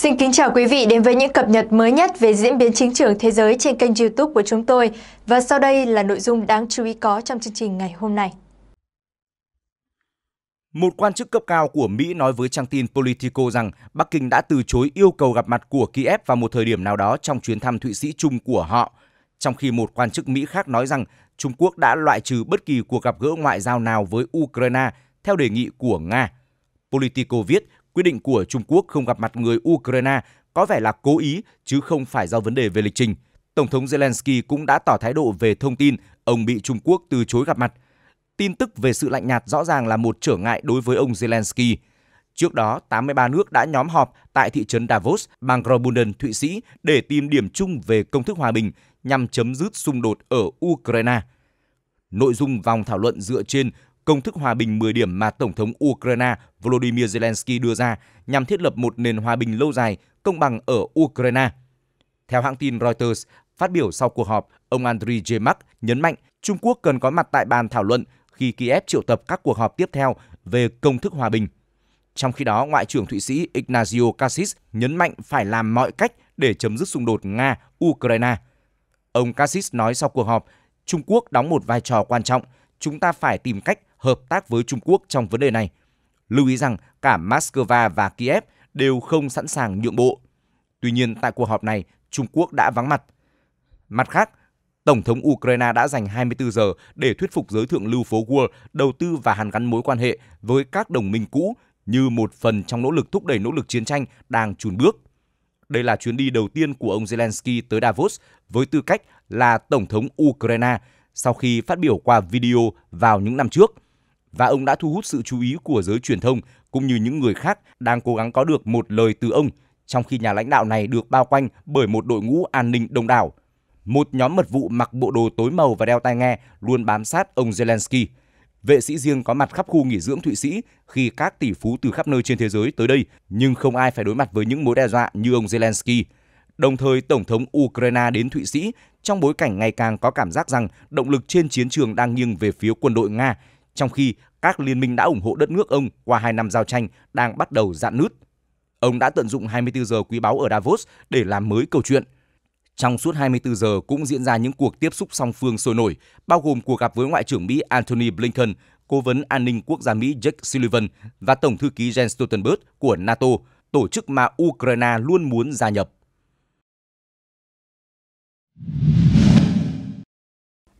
Xin kính chào quý vị đến với những cập nhật mới nhất về diễn biến chính trường thế giới trên kênh youtube của chúng tôi. Và sau đây là nội dung đáng chú ý có trong chương trình ngày hôm nay. Một quan chức cấp cao của Mỹ nói với trang tin Politico rằng Bắc Kinh đã từ chối yêu cầu gặp mặt của Kiev vào một thời điểm nào đó trong chuyến thăm Thụy Sĩ chung của họ, trong khi một quan chức Mỹ khác nói rằng Trung Quốc đã loại trừ bất kỳ cuộc gặp gỡ ngoại giao nào với Ukraine theo đề nghị của Nga. Politico viết quyết định của Trung Quốc không gặp mặt người Ukraine có vẻ là cố ý chứ không phải do vấn đề về lịch trình. Tổng thống Zelensky cũng đã tỏ thái độ về thông tin ông bị Trung Quốc từ chối gặp mặt. Tin tức về sự lạnh nhạt rõ ràng là một trở ngại đối với ông Zelensky. Trước đó, 83 nước đã nhóm họp tại thị trấn Davos, bang Graubünden, Thụy Sĩ để tìm điểm chung về công thức hòa bình nhằm chấm dứt xung đột ở Ukraine. Nội dung vòng thảo luận dựa trên công thức hòa bình 10 điểm mà Tổng thống Ukraine Volodymyr Zelensky đưa ra nhằm thiết lập một nền hòa bình lâu dài, công bằng ở Ukraine. Theo hãng tin Reuters, phát biểu sau cuộc họp, ông Andriy Yemak nhấn mạnh Trung Quốc cần có mặt tại bàn thảo luận khi Kiev triệu tập các cuộc họp tiếp theo về công thức hòa bình. Trong khi đó, Ngoại trưởng Thụy Sĩ Ignazio Cassis nhấn mạnh phải làm mọi cách để chấm dứt xung đột Nga-Ukraine. Ông Cassis nói sau cuộc họp, Trung Quốc đóng một vai trò quan trọng, chúng ta phải tìm cách hợp tác với Trung Quốc trong vấn đề này. Lưu ý rằng cả Moscow và Kiev đều không sẵn sàng nhượng bộ. Tuy nhiên tại cuộc họp này, Trung Quốc đã vắng mặt. Mặt khác, Tổng thống Ukraine đã dành 24 giờ để thuyết phục giới thượng lưu phố Wall đầu tư và hàn gắn mối quan hệ với các đồng minh cũ như một phần trong nỗ lực thúc đẩy nỗ lực chiến tranh đang chùn bước. Đây là chuyến đi đầu tiên của ông Zelensky tới Davos với tư cách là Tổng thống Ukraine sau khi phát biểu qua video vào những năm trước – và ông đã thu hút sự chú ý của giới truyền thông cũng như những người khác đang cố gắng có được một lời từ ông, trong khi nhà lãnh đạo này được bao quanh bởi một đội ngũ an ninh đông đảo. Một nhóm mật vụ mặc bộ đồ tối màu và đeo tai nghe luôn bám sát ông Zelensky. Vệ sĩ riêng có mặt khắp khu nghỉ dưỡng Thụy Sĩ khi các tỷ phú từ khắp nơi trên thế giới tới đây, nhưng không ai phải đối mặt với những mối đe dọa như ông Zelensky. Đồng thời, Tổng thống Ukraine đến Thụy Sĩ trong bối cảnh ngày càng có cảm giác rằng động lực trên chiến trường đang nghiêng về phía quân đội Nga, trong khi các liên minh đã ủng hộ đất nước ông qua hai năm giao tranh đang bắt đầu dạn nứt. Ông đã tận dụng 24 giờ quý báu ở Davos để làm mới câu chuyện. Trong suốt 24 giờ cũng diễn ra những cuộc tiếp xúc song phương sôi nổi, bao gồm cuộc gặp với Ngoại trưởng Mỹ Antony Blinken, Cố vấn An ninh Quốc gia Mỹ Jake Sullivan và Tổng thư ký Jens Stoltenberg của NATO, tổ chức mà Ukraine luôn muốn gia nhập.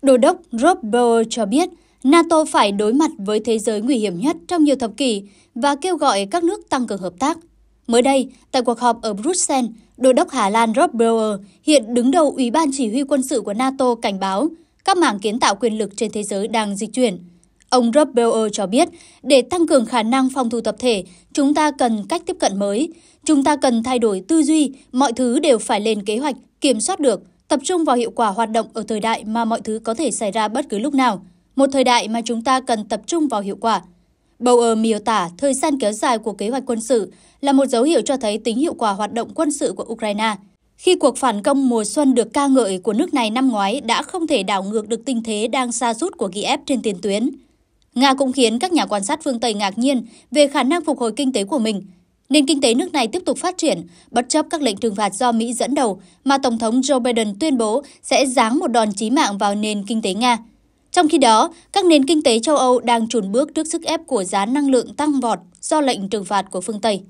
Đô đốc Rob Bauer cho biết NATO phải đối mặt với thế giới nguy hiểm nhất trong nhiều thập kỷ và kêu gọi các nước tăng cường hợp tác. Mới đây, tại cuộc họp ở Bruxelles, Đô đốc Hà Lan Rob Bauer, hiện đứng đầu Ủy ban Chỉ huy quân sự của NATO cảnh báo các mảng kiến tạo quyền lực trên thế giới đang dịch chuyển. Ông Rob Bauer cho biết, để tăng cường khả năng phòng thủ tập thể, chúng ta cần cách tiếp cận mới. Chúng ta cần thay đổi tư duy, mọi thứ đều phải lên kế hoạch, kiểm soát được, tập trung vào hiệu quả hoạt động ở thời đại mà mọi thứ có thể xảy ra bất cứ lúc nào – một thời đại mà chúng ta cần tập trung vào hiệu quả. Bauer miêu tả thời gian kéo dài của kế hoạch quân sự là một dấu hiệu cho thấy tính hiệu quả hoạt động quân sự của Ukraine. Khi cuộc phản công mùa xuân được ca ngợi của nước này năm ngoái đã không thể đảo ngược được tình thế đang xa rút của Kiev trên tiền tuyến. Nga cũng khiến các nhà quan sát phương Tây ngạc nhiên về khả năng phục hồi kinh tế của mình. Nền kinh tế nước này tiếp tục phát triển, bất chấp các lệnh trừng phạt do Mỹ dẫn đầu mà Tổng thống Joe Biden tuyên bố sẽ giáng một đòn chí mạng vào nền kinh tế Nga. Trong khi đó, các nền kinh tế châu Âu đang chùn bước trước sức ép của giá năng lượng tăng vọt do lệnh trừng phạt của phương Tây.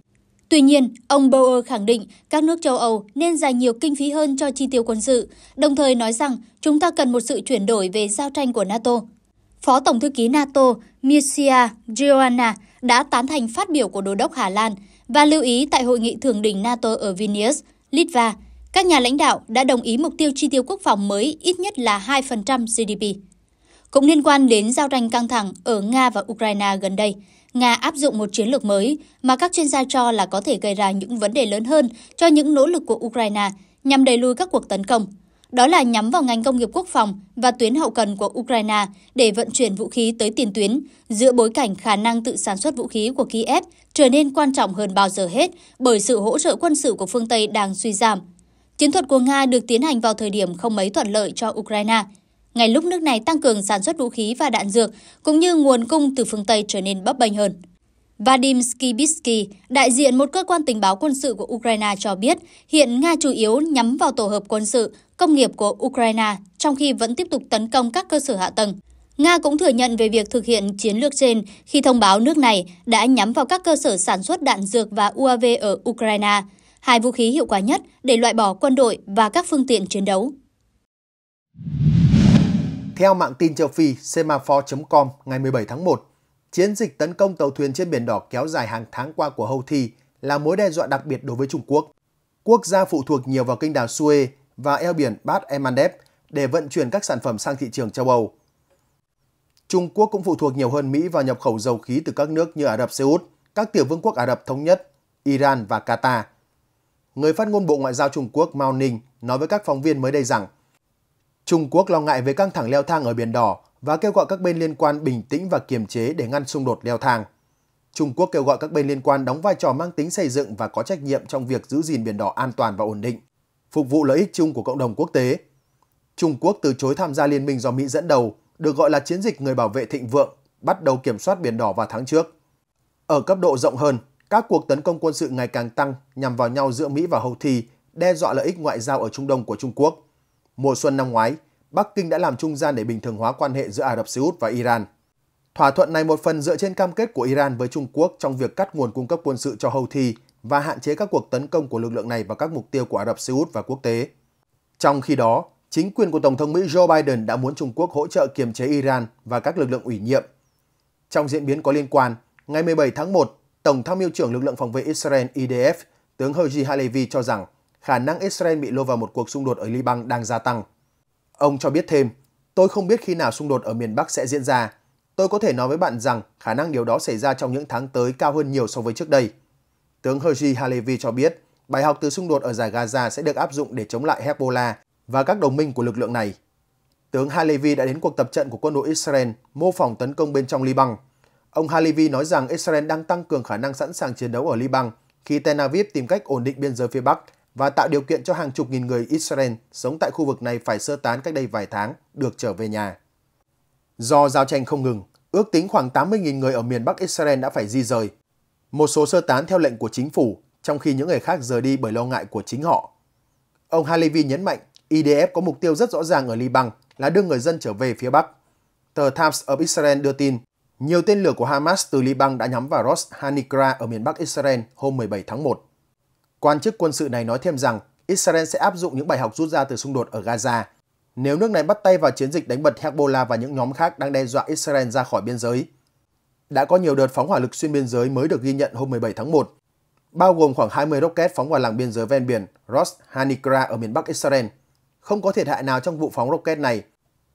Tuy nhiên, ông Bauer khẳng định các nước châu Âu nên dành nhiều kinh phí hơn cho chi tiêu quân sự, đồng thời nói rằng chúng ta cần một sự chuyển đổi về giao tranh của NATO. Phó Tổng thư ký NATO Mircea Joanna đã tán thành phát biểu của Đô đốc Hà Lan và lưu ý tại hội nghị thượng đỉnh NATO ở Vilnius, Litva, các nhà lãnh đạo đã đồng ý mục tiêu chi tiêu quốc phòng mới ít nhất là 2% GDP cũng liên quan đến giao tranh căng thẳng ở Nga và Ukraine gần đây. Nga áp dụng một chiến lược mới mà các chuyên gia cho là có thể gây ra những vấn đề lớn hơn cho những nỗ lực của Ukraine nhằm đẩy lùi các cuộc tấn công. Đó là nhắm vào ngành công nghiệp quốc phòng và tuyến hậu cần của Ukraine để vận chuyển vũ khí tới tiền tuyến, giữa bối cảnh khả năng tự sản xuất vũ khí của Kiev trở nên quan trọng hơn bao giờ hết bởi sự hỗ trợ quân sự của phương Tây đang suy giảm. Chiến thuật của Nga được tiến hành vào thời điểm không mấy thuận lợi cho Ukraine – ngay lúc nước này tăng cường sản xuất vũ khí và đạn dược, cũng như nguồn cung từ phương Tây trở nên bấp bênh hơn. Vadim Skibisky, đại diện một cơ quan tình báo quân sự của Ukraine cho biết, hiện Nga chủ yếu nhắm vào tổ hợp quân sự, công nghiệp của Ukraine, trong khi vẫn tiếp tục tấn công các cơ sở hạ tầng. Nga cũng thừa nhận về việc thực hiện chiến lược trên khi thông báo nước này đã nhắm vào các cơ sở sản xuất đạn dược và UAV ở Ukraine, hai vũ khí hiệu quả nhất để loại bỏ quân đội và các phương tiện chiến đấu. Theo mạng tin châu Phi Semaphore.com ngày 17 tháng 1, chiến dịch tấn công tàu thuyền trên Biển Đỏ kéo dài hàng tháng qua của Thi là mối đe dọa đặc biệt đối với Trung Quốc. Quốc gia phụ thuộc nhiều vào kênh đào Suez và eo biển Bab el Mandeb để vận chuyển các sản phẩm sang thị trường châu Âu. Trung Quốc cũng phụ thuộc nhiều hơn Mỹ vào nhập khẩu dầu khí từ các nước như Ả Rập Xê Út, các tiểu vương quốc Ả Rập Thống Nhất, Iran và Qatar. Người phát ngôn Bộ Ngoại giao Trung Quốc Mao Ninh nói với các phóng viên mới đây rằng Trung Quốc lo ngại về căng thẳng leo thang ở Biển Đỏ và kêu gọi các bên liên quan bình tĩnh và kiềm chế để ngăn xung đột leo thang. Trung Quốc kêu gọi các bên liên quan đóng vai trò mang tính xây dựng và có trách nhiệm trong việc giữ gìn Biển Đỏ an toàn và ổn định, phục vụ lợi ích chung của cộng đồng quốc tế. Trung Quốc từ chối tham gia liên minh do Mỹ dẫn đầu, được gọi là chiến dịch người bảo vệ thịnh vượng, bắt đầu kiểm soát Biển Đỏ vào tháng trước. Ở cấp độ rộng hơn, các cuộc tấn công quân sự ngày càng tăng nhằm vào nhau giữa Mỹ và Houthi, đe dọa lợi ích ngoại giao ở Trung Đông của Trung Quốc – mùa xuân năm ngoái, Bắc Kinh đã làm trung gian để bình thường hóa quan hệ giữa Ả Rập Xê Út và Iran. Thỏa thuận này một phần dựa trên cam kết của Iran với Trung Quốc trong việc cắt nguồn cung cấp quân sự cho Houthi và hạn chế các cuộc tấn công của lực lượng này vào các mục tiêu của Ả Rập Xê Út và quốc tế. Trong khi đó, chính quyền của Tổng thống Mỹ Joe Biden đã muốn Trung Quốc hỗ trợ kiềm chế Iran và các lực lượng ủy nhiệm. Trong diễn biến có liên quan, ngày 17 tháng 1, Tổng tham mưu trưởng lực lượng phòng vệ Israel IDF, tướng Haji Halevi cho rằng khả năng Israel bị lôi vào một cuộc xung đột ở Liban đang gia tăng. Ông cho biết thêm, tôi không biết khi nào xung đột ở miền Bắc sẽ diễn ra. Tôi có thể nói với bạn rằng khả năng điều đó xảy ra trong những tháng tới cao hơn nhiều so với trước đây. Tướng Herji Halevi cho biết, bài học từ xung đột ở giải Gaza sẽ được áp dụng để chống lại Hezbollah và các đồng minh của lực lượng này. Tướng Halevi đã đến cuộc tập trận của quân đội Israel mô phỏng tấn công bên trong Liban. Ông Halevi nói rằng Israel đang tăng cường khả năng sẵn sàng chiến đấu ở Liban khi Tel Aviv tìm cách ổn định biên giới phía Bắc – và tạo điều kiện cho hàng chục nghìn người Israel sống tại khu vực này phải sơ tán cách đây vài tháng được trở về nhà. Do giao tranh không ngừng, ước tính khoảng 80.000 người ở miền Bắc Israel đã phải di rời. Một số sơ tán theo lệnh của chính phủ, trong khi những người khác rời đi bởi lo ngại của chính họ. Ông Halevi nhấn mạnh IDF có mục tiêu rất rõ ràng ở Liban là đưa người dân trở về phía Bắc. Tờ Times of Israel đưa tin, nhiều tên lửa của Hamas từ Liban đã nhắm vào Rosh Hanikra ở miền Bắc Israel hôm 17 tháng 1. Quan chức quân sự này nói thêm rằng Israel sẽ áp dụng những bài học rút ra từ xung đột ở Gaza nếu nước này bắt tay vào chiến dịch đánh bật Hezbollah và những nhóm khác đang đe dọa Israel ra khỏi biên giới. Đã có nhiều đợt phóng hỏa lực xuyên biên giới mới được ghi nhận hôm 17 tháng 1, bao gồm khoảng 20 rocket phóng vào làng biên giới ven biển Ros Hanikra ở miền Bắc Israel. Không có thiệt hại nào trong vụ phóng rocket này.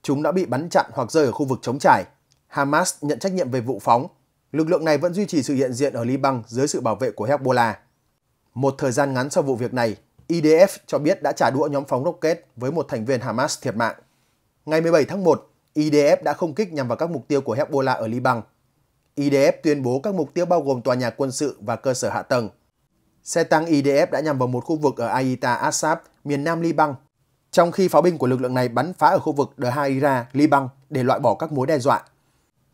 Chúng đã bị bắn chặn hoặc rơi ở khu vực chống trải. Hamas nhận trách nhiệm về vụ phóng. Lực lượng này vẫn duy trì sự hiện diện ở Liban dưới sự bảo vệ của Hezbollah. Một thời gian ngắn sau vụ việc này, IDF cho biết đã trả đũa nhóm phóng rocket với một thành viên Hamas thiệt mạng. Ngày 17 tháng 1, IDF đã không kích nhằm vào các mục tiêu của Hezbollah ở Liban. IDF tuyên bố các mục tiêu bao gồm tòa nhà quân sự và cơ sở hạ tầng. Xe tăng IDF đã nhằm vào một khu vực ở Aita Asab, miền nam Liban, trong khi pháo binh của lực lượng này bắn phá ở khu vực De Haira, Liban để loại bỏ các mối đe dọa.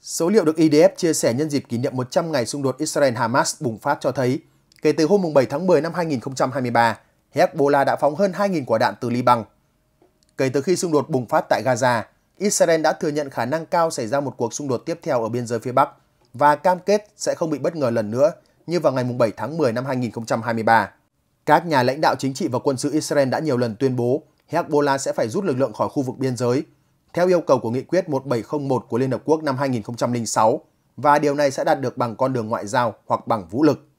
Số liệu được IDF chia sẻ nhân dịp kỷ niệm 100 ngày xung đột Israel-Hamas bùng phát cho thấy kể từ hôm 7 tháng 10 năm 2023, Hezbollah đã phóng hơn 2.000 quả đạn từ Liban. Kể từ khi xung đột bùng phát tại Gaza, Israel đã thừa nhận khả năng cao xảy ra một cuộc xung đột tiếp theo ở biên giới phía Bắc và cam kết sẽ không bị bất ngờ lần nữa như vào ngày 7 tháng 10 năm 2023. Các nhà lãnh đạo chính trị và quân sự Israel đã nhiều lần tuyên bố Hezbollah sẽ phải rút lực lượng khỏi khu vực biên giới, theo yêu cầu của Nghị quyết 1701 của Liên Hợp Quốc năm 2006, và điều này sẽ đạt được bằng con đường ngoại giao hoặc bằng vũ lực.